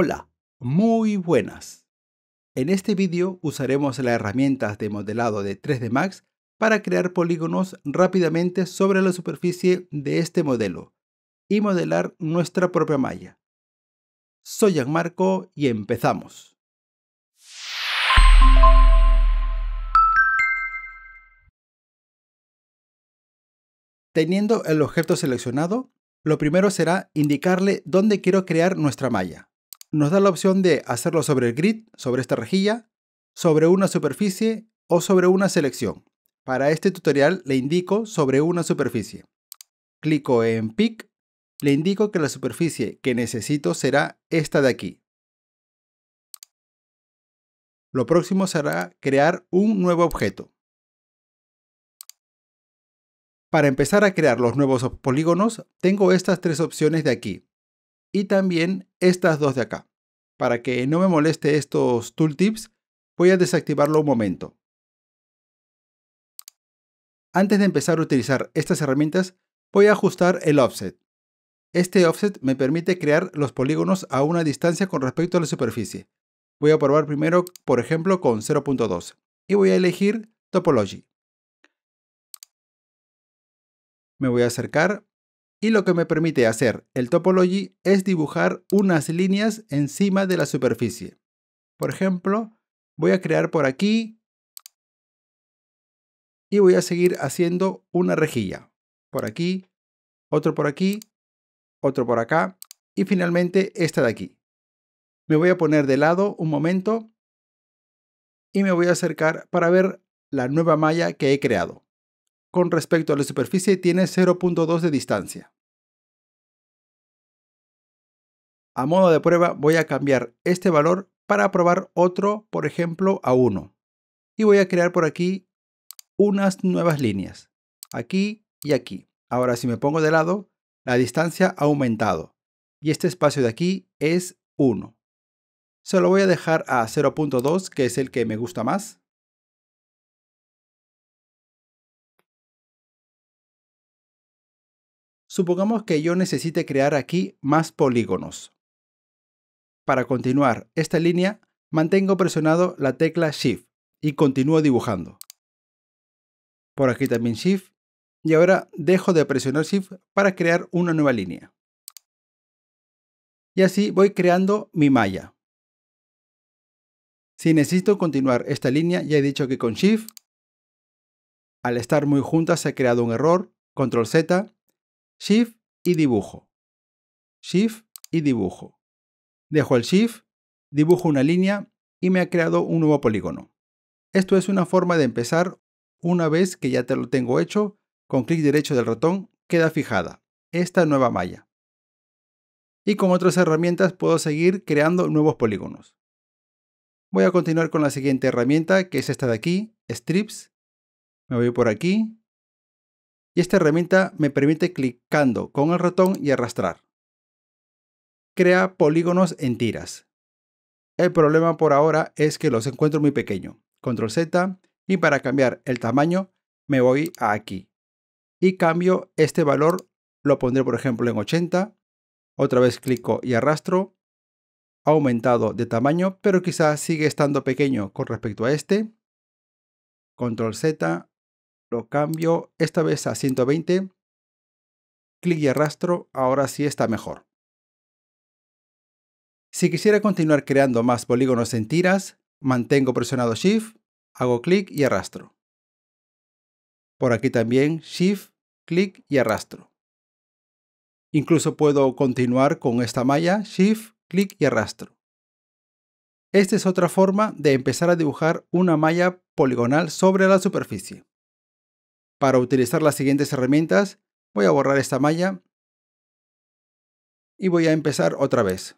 Hola, muy buenas. En este vídeo usaremos las herramientas de modelado de 3D Max para crear polígonos rápidamente sobre la superficie de este modelo y modelar nuestra propia malla. Soy Marco y empezamos. Teniendo el objeto seleccionado, lo primero será indicarle dónde quiero crear nuestra malla nos da la opción de hacerlo sobre el grid, sobre esta rejilla, sobre una superficie o sobre una selección. Para este tutorial le indico sobre una superficie. Clico en Pick, le indico que la superficie que necesito será esta de aquí. Lo próximo será crear un nuevo objeto. Para empezar a crear los nuevos polígonos, tengo estas tres opciones de aquí y también estas dos de acá. Para que no me moleste estos tooltips, voy a desactivarlo un momento. Antes de empezar a utilizar estas herramientas, voy a ajustar el offset. Este offset me permite crear los polígonos a una distancia con respecto a la superficie. Voy a probar primero, por ejemplo, con 0.2 y voy a elegir Topology. Me voy a acercar y lo que me permite hacer el topology es dibujar unas líneas encima de la superficie. Por ejemplo, voy a crear por aquí y voy a seguir haciendo una rejilla. Por aquí, otro por aquí, otro por acá y finalmente esta de aquí. Me voy a poner de lado un momento y me voy a acercar para ver la nueva malla que he creado con respecto a la superficie tiene 0.2 de distancia. A modo de prueba voy a cambiar este valor para probar otro, por ejemplo, a 1. Y voy a crear por aquí unas nuevas líneas, aquí y aquí. Ahora si me pongo de lado, la distancia ha aumentado y este espacio de aquí es 1. Se lo voy a dejar a 0.2, que es el que me gusta más. Supongamos que yo necesite crear aquí más polígonos. Para continuar esta línea, mantengo presionado la tecla Shift y continúo dibujando. Por aquí también Shift y ahora dejo de presionar Shift para crear una nueva línea. Y así voy creando mi malla. Si necesito continuar esta línea, ya he dicho que con Shift, al estar muy juntas se ha creado un error, Control Z, Shift y dibujo. Shift y dibujo. Dejo el Shift, dibujo una línea y me ha creado un nuevo polígono. Esto es una forma de empezar una vez que ya te lo tengo hecho, con clic derecho del ratón queda fijada esta nueva malla. Y con otras herramientas puedo seguir creando nuevos polígonos. Voy a continuar con la siguiente herramienta que es esta de aquí, Strips. Me voy por aquí, y esta herramienta me permite clicando con el ratón y arrastrar. Crea polígonos en tiras. El problema por ahora es que los encuentro muy pequeños. Control Z y para cambiar el tamaño me voy a aquí. Y cambio este valor, lo pondré por ejemplo en 80. Otra vez clico y arrastro. Ha aumentado de tamaño, pero quizás sigue estando pequeño con respecto a este. Control Z, lo cambio esta vez a 120, clic y arrastro, ahora sí está mejor. Si quisiera continuar creando más polígonos en tiras, mantengo presionado Shift, hago clic y arrastro. Por aquí también Shift, clic y arrastro. Incluso puedo continuar con esta malla, Shift, clic y arrastro. Esta es otra forma de empezar a dibujar una malla poligonal sobre la superficie. Para utilizar las siguientes herramientas, voy a borrar esta malla y voy a empezar otra vez.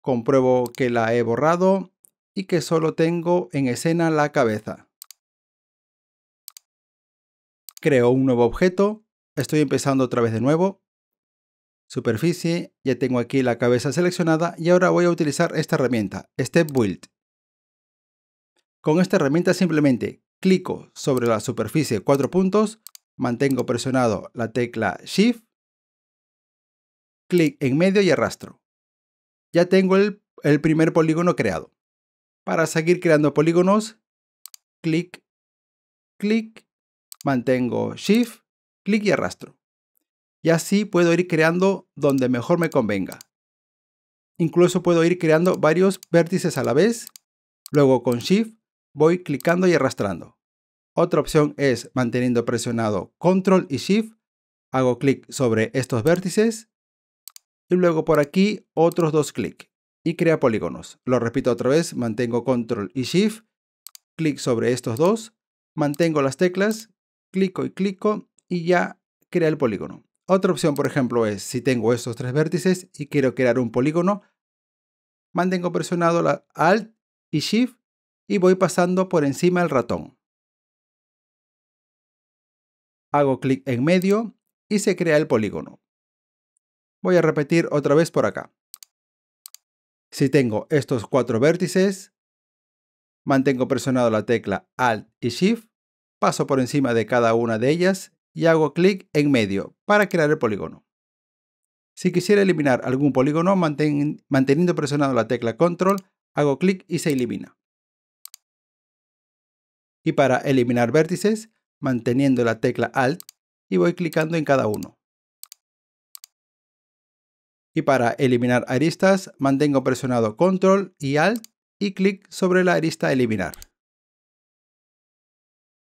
Compruebo que la he borrado y que solo tengo en escena la cabeza. Creo un nuevo objeto, estoy empezando otra vez de nuevo. Superficie, ya tengo aquí la cabeza seleccionada y ahora voy a utilizar esta herramienta, Step Build. Con esta herramienta simplemente clico sobre la superficie cuatro puntos, mantengo presionado la tecla Shift, clic en medio y arrastro. Ya tengo el, el primer polígono creado. Para seguir creando polígonos, clic, clic, mantengo Shift, clic y arrastro. Y así puedo ir creando donde mejor me convenga. Incluso puedo ir creando varios vértices a la vez. Luego con Shift voy clicando y arrastrando. Otra opción es manteniendo presionado Control y Shift, hago clic sobre estos vértices y luego por aquí otros dos clic. y crea polígonos. Lo repito otra vez, mantengo Control y Shift, clic sobre estos dos, mantengo las teclas, clico y clico y ya crea el polígono. Otra opción, por ejemplo, es si tengo estos tres vértices y quiero crear un polígono, mantengo presionado la Alt y Shift y voy pasando por encima el ratón. Hago clic en medio y se crea el polígono. Voy a repetir otra vez por acá. Si tengo estos cuatro vértices, mantengo presionado la tecla Alt y Shift, paso por encima de cada una de ellas y hago clic en medio para crear el polígono. Si quisiera eliminar algún polígono, manteniendo presionado la tecla Control, hago clic y se elimina. Y para eliminar vértices, manteniendo la tecla Alt y voy clicando en cada uno. Y para eliminar aristas, mantengo presionado Control y Alt y clic sobre la arista Eliminar.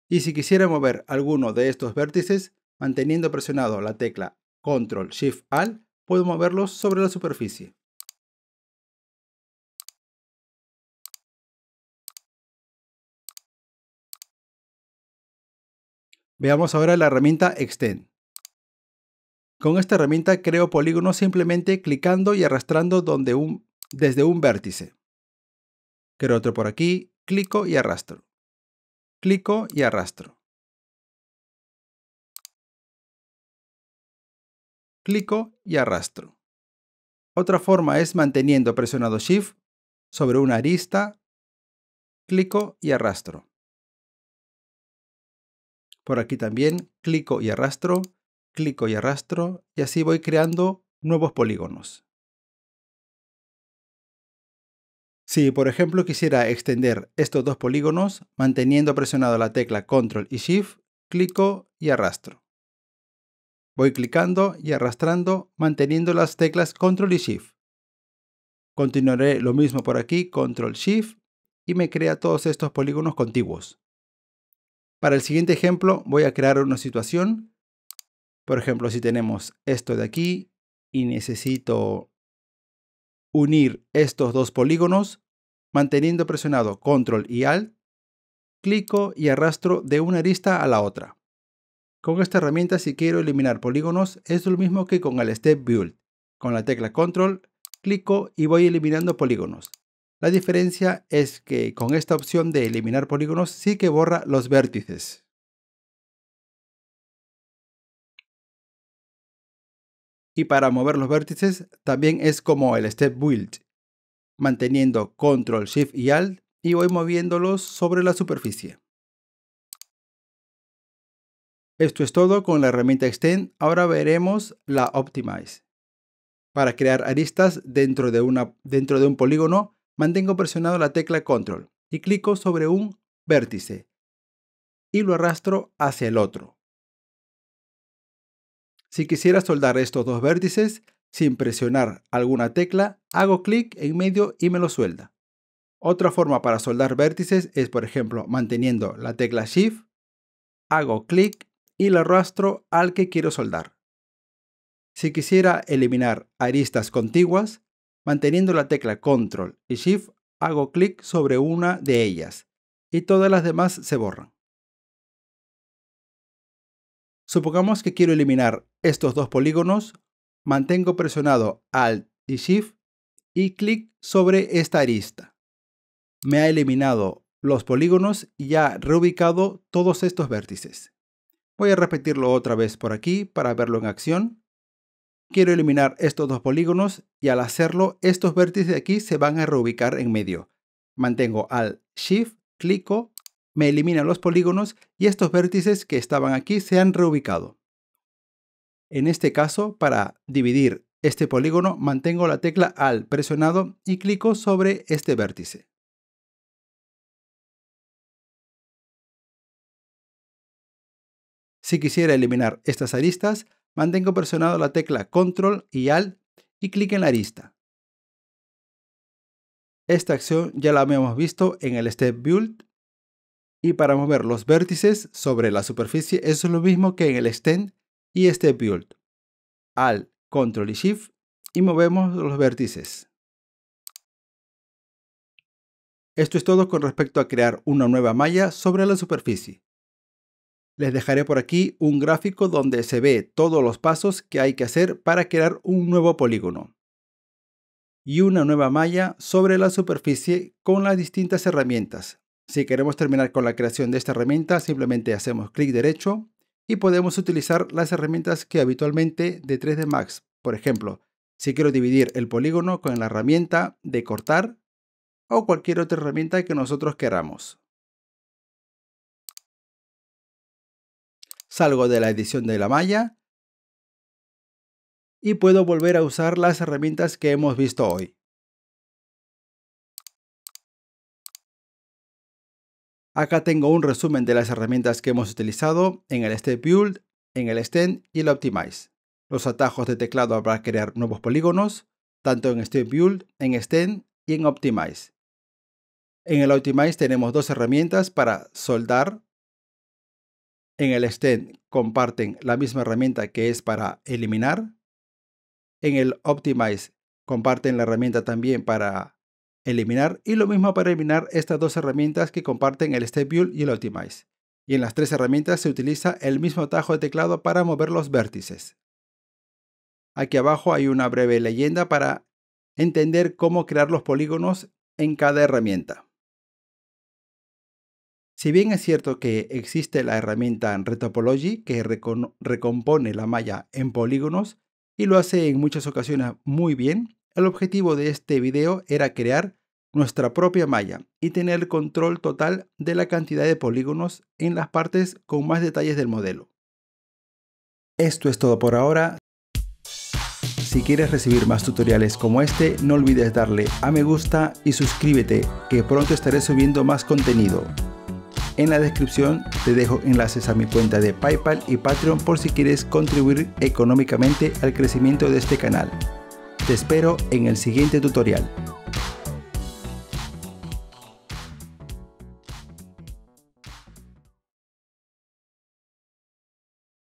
Y si quisiera mover alguno de estos vértices, manteniendo presionado la tecla Control Shift Alt, puedo moverlos sobre la superficie. Veamos ahora la herramienta Extend. Con esta herramienta creo polígonos simplemente clicando y arrastrando desde un vértice. Creo otro por aquí, clico y arrastro. Clico y arrastro. Clico y arrastro. Otra forma es manteniendo presionado Shift sobre una arista, clico y arrastro. Por aquí también clico y arrastro, clico y arrastro y así voy creando nuevos polígonos. Si por ejemplo quisiera extender estos dos polígonos, manteniendo presionado la tecla Control y Shift, clico y arrastro. Voy clicando y arrastrando manteniendo las teclas Control y Shift. Continuaré lo mismo por aquí, Control Shift, y me crea todos estos polígonos contiguos. Para el siguiente ejemplo voy a crear una situación. Por ejemplo, si tenemos esto de aquí y necesito unir estos dos polígonos, manteniendo presionado Control y Alt, clico y arrastro de una arista a la otra. Con esta herramienta si quiero eliminar polígonos es lo mismo que con el Step Build. Con la tecla Control clico y voy eliminando polígonos. La diferencia es que con esta opción de eliminar polígonos sí que borra los vértices. Y para mover los vértices también es como el Step Build, manteniendo Control, Shift y Alt y voy moviéndolos sobre la superficie. Esto es todo con la herramienta Extend, ahora veremos la Optimize. Para crear aristas dentro de, dentro de un polígono mantengo presionado la tecla Control y clico sobre un vértice y lo arrastro hacia el otro. Si quisiera soldar estos dos vértices sin presionar alguna tecla, hago clic en medio y me lo suelda. Otra forma para soldar vértices es, por ejemplo, manteniendo la tecla Shift, hago clic y lo arrastro al que quiero soldar. Si quisiera eliminar aristas contiguas, Manteniendo la tecla Control y Shift hago clic sobre una de ellas y todas las demás se borran. Supongamos que quiero eliminar estos dos polígonos, mantengo presionado Alt y Shift y clic sobre esta arista. Me ha eliminado los polígonos y ha reubicado todos estos vértices. Voy a repetirlo otra vez por aquí para verlo en acción. Quiero eliminar estos dos polígonos y al hacerlo, estos vértices de aquí se van a reubicar en medio. Mantengo ALT Shift, clico, me elimina los polígonos y estos vértices que estaban aquí se han reubicado. En este caso, para dividir este polígono, mantengo la tecla AL presionado y clico sobre este vértice. Si quisiera eliminar estas aristas, Mantengo presionado la tecla Control y Alt y clic en la arista. Esta acción ya la habíamos visto en el Step Build y para mover los vértices sobre la superficie eso es lo mismo que en el Extend y Step Build. Alt, Control y Shift y movemos los vértices. Esto es todo con respecto a crear una nueva malla sobre la superficie. Les dejaré por aquí un gráfico donde se ve todos los pasos que hay que hacer para crear un nuevo polígono y una nueva malla sobre la superficie con las distintas herramientas. Si queremos terminar con la creación de esta herramienta, simplemente hacemos clic derecho y podemos utilizar las herramientas que habitualmente de 3D Max. Por ejemplo, si quiero dividir el polígono con la herramienta de cortar o cualquier otra herramienta que nosotros queramos. salgo de la edición de la malla y puedo volver a usar las herramientas que hemos visto hoy. Acá tengo un resumen de las herramientas que hemos utilizado en el Step Build, en el Stem y el Optimize. Los atajos de teclado para crear nuevos polígonos, tanto en Step Build, en Stem y en Optimize. En el Optimize tenemos dos herramientas para soldar en el Extend comparten la misma herramienta que es para eliminar. En el optimize comparten la herramienta también para eliminar. Y lo mismo para eliminar estas dos herramientas que comparten el step y el optimize. Y en las tres herramientas se utiliza el mismo atajo de teclado para mover los vértices. Aquí abajo hay una breve leyenda para entender cómo crear los polígonos en cada herramienta. Si bien es cierto que existe la herramienta Retopology que recompone la malla en polígonos y lo hace en muchas ocasiones muy bien, el objetivo de este video era crear nuestra propia malla y tener control total de la cantidad de polígonos en las partes con más detalles del modelo. Esto es todo por ahora. Si quieres recibir más tutoriales como este, no olvides darle a me gusta y suscríbete, que pronto estaré subiendo más contenido. En la descripción te dejo enlaces a mi cuenta de PayPal y Patreon por si quieres contribuir económicamente al crecimiento de este canal. Te espero en el siguiente tutorial.